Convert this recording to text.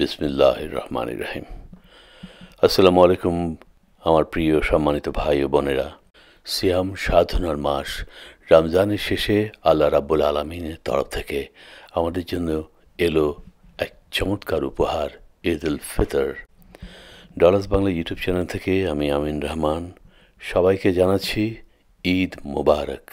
বিসমিল্লাহ রহমান রাহিম আসসালামু আলাইকুম আমার প্রিয় সম্মানিত ভাই ও বোনেরা সিয়াম সাধনার মাস রমজানের শেষে আল্লাহ রাব্বুল আলমিনের তরফ থেকে আমাদের জন্য এলো এক চমৎকার উপহার Eid ul Fitr dollars Bangla YouTube channel থেকে আমি আমিন রহমান সবাইকে জানাচ্ছি ঈদ মোবারক